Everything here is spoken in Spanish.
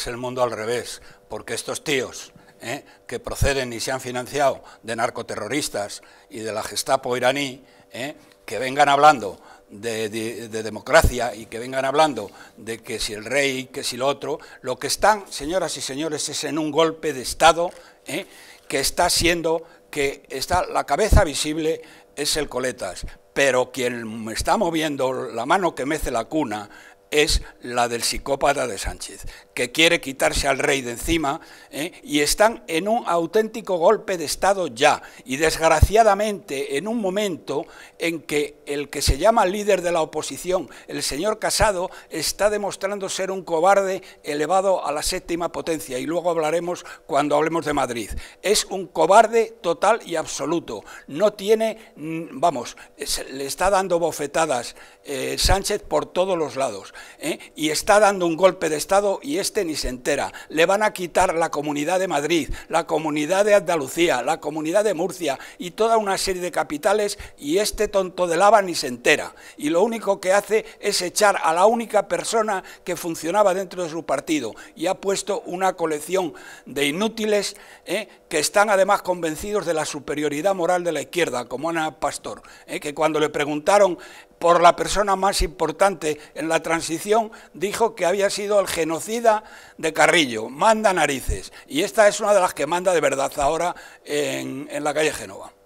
Es el mundo al revés, porque estos tíos ¿eh? que proceden y se han financiado de narcoterroristas y de la Gestapo iraní, ¿eh? que vengan hablando de, democracia y que vengan hablando de que si el rey, que si lo otro, lo que están, señoras y señores, es en un golpe de Estado ¿eh? que está siendo, que está la cabeza visible es el coletas, pero quien está moviendo la mano que mece la cuna es la del psicópata de Sánchez, que quiere quitarse al rey de encima ¿eh? y están en un auténtico golpe de Estado ya. Y desgraciadamente en un momento en que el que se llama líder de la oposición, el señor Casado, está demostrando ser un cobarde elevado a la séptima potencia y luego hablaremos cuando hablemos de Madrid. Es un cobarde total y absoluto. No tiene, mm, vamos, le está dando bofetadas eh, Sánchez por todos los lados. ¿eh? y está dando un golpe de Estado y este ni se entera. Le van a quitar la Comunidad de Madrid, la Comunidad de Andalucía, la Comunidad de Murcia y toda una serie de capitales y este tonto de lava ni se entera. Y lo único que hace es echar a la única persona que funcionaba dentro de su partido y ha puesto una colección de inútiles ¿eh? que están además convencidos de la superioridad moral de la izquierda, como Ana Pastor, ¿eh? que cuando le preguntaron por la persona más importante en la transición, dijo que había sido el genocida de Carrillo, manda narices. Y esta es una de las que manda de verdad ahora en, la calle Genova.